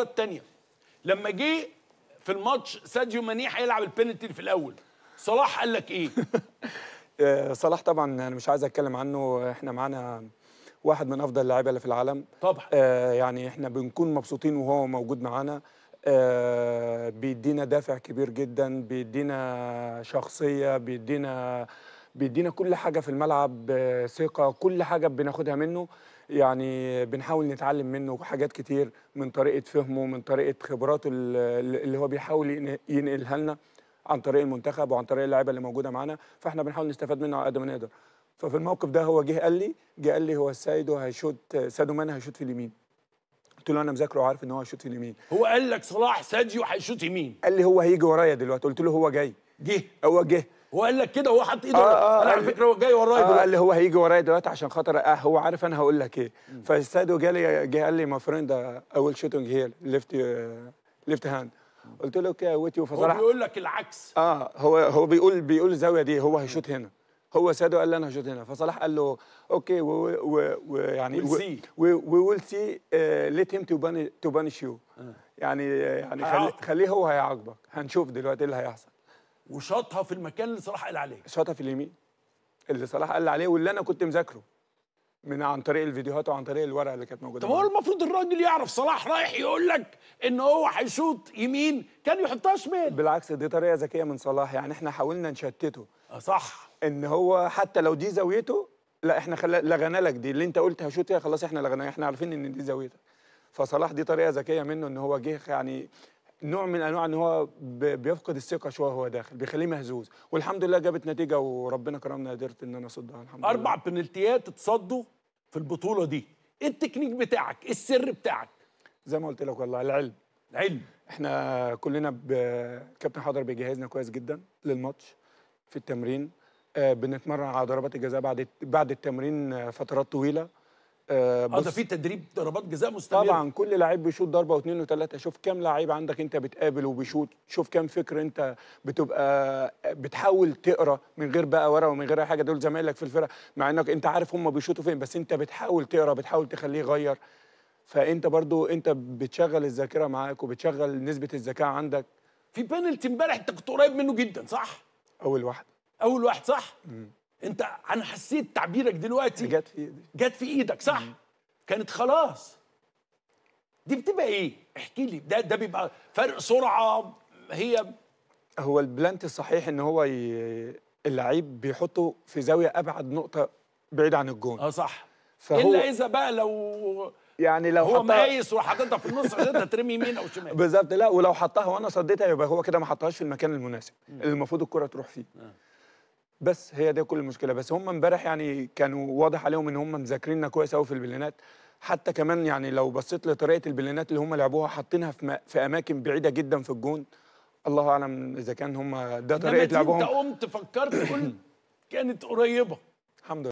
الثانيه لما جه في الماتش ساديو ماني هيلعب البينالتي في الاول صلاح قال لك ايه آه، صلاح طبعا انا مش عايز اتكلم عنه احنا معانا واحد من افضل اللعيبه اللي في العالم طبعا آه يعني احنا بنكون مبسوطين وهو موجود معانا آه بيدينا دافع كبير جدا بيدينا شخصيه بيدينا بيدينا كل حاجه في الملعب ثقه كل حاجه بناخدها منه يعني بنحاول نتعلم منه حاجات كتير من طريقه فهمه من طريقه خبراته اللي هو بيحاول ينقلها لنا عن طريق المنتخب وعن طريق اللعيبه اللي موجوده معانا فاحنا بنحاول نستفاد منه على قد ما نقدر ففي الموقف ده هو جه قال لي جه قال لي هو السيد هيشوت سادو مان هيشوت في اليمين قلت له انا مذاكره وعارف ان هو هيشوط في اليمين هو قال لك صلاح ساديو هيشوط يمين قال لي هو هيجي ورايا دلوقتي قلت له هو جاي جه هو جه وقال لك كده هو حط ايده آه آه انا على فكره هو جاي ورايا آه دلوقتي قال لي هو هيجي ورايا دلوقتي عشان خاطر آه هو عارف انا هقول لك ايه فاستادو جالي جه قال لي ما فريند اول شوتنج هير ليفت ليفت هاند قلت له اوكي اوت يو فصراحه هو بيقول لك العكس اه هو هو بيقول بيقول الزاويه دي هو هيشوت هنا هو سادو قال لي انا هشوت هنا فصلاح قال له اوكي ويعني ويل سي ليت هيم تو بانش يو يعني آه، آه. يعني, آه، يعني خليه هو هيعاقبك هنشوف دلوقتي ايه اللي هيحصل وشاطها في المكان اللي صلاح قال عليه شاطها في اليمين اللي صلاح قال عليه واللي انا كنت مذاكره من عن طريق الفيديوهات وعن طريق الورقه اللي كانت موجوده طب هو المفروض الراجل يعرف صلاح رايح يقول لك ان هو هيشوط يمين كان يحطها شمال بالعكس دي طريقه ذكيه من صلاح يعني احنا حاولنا نشتته اه صح ان هو حتى لو دي زاويته لا احنا خل... لغنا لك دي اللي انت قلت هشوط فيها خلاص احنا لغنا احنا عارفين ان دي زاويتك فصلاح دي طريقه ذكيه منه ان هو جه يعني نوع من انواع ان هو بيفقد الثقه شويه وهو داخل بيخليه مهزوز والحمد لله جابت نتيجه وربنا كرمنا قدرت ان انا اصدها الحمد أربع لله اربع بنالتيات اتصدوا في البطوله دي ايه التكنيك بتاعك ايه السر بتاعك زي ما قلت لك والله العلم العلم احنا كلنا ب... كابتن حضر بيجهزنا كويس جدا للماتش في التمرين آه، بنتمرن على ضربات الجزاء بعد بعد التمرين آه، فترات طويله آه،, آه ده في تدريب ضربات جزاء مستمر طبعا كل لعيب بيشوط ضربه واثنين وثلاثه شوف كام لعيب عندك انت بتقابل وبيشوط شوف كام فكر انت بتبقى آه، بتحاول تقرا من غير بقى ورقه ومن غير اي حاجه دول زمايلك في الفرقه مع انك انت عارف هم بيشوطوا فين بس انت بتحاول تقرا بتحاول تخليه يغير فانت برضو انت بتشغل الذاكره معاك وبتشغل نسبه الذكاء عندك في بانلتي امبارح انت كنت قريب منه جدا صح؟ اول واحد اول واحد صح؟ مم. انت انا حسيت تعبيرك دلوقتي جت في ايدي جت في ايدك صح مم. كانت خلاص دي بتبقى ايه احكي لي ده ده بيبقى فرق سرعه هي هو البلانت الصحيح ان هو ي... اللعيب بيحطه في زاويه ابعد نقطه بعيد عن الجون اه صح فهو الا اذا بقى لو يعني لو هو مقايس وحاططها في النص عشان ترمي يمين او شمال بالظبط لا ولو حطها وانا صديتها يبقى هو كده ما حطهاش في المكان المناسب اللي المفروض الكره تروح فيه آه. بس هي دي كل المشكله بس هم امبارح يعني كانوا واضح عليهم ان هم مذاكريننا كويس قوي في البلينات حتى كمان يعني لو بصيت لطريقه البلينات اللي هم لعبوها حاطينها في, في اماكن بعيده جدا في الجون الله اعلم اذا كان هم ده طريقه لعبهم انت قمت فكرت كل كانت قريبه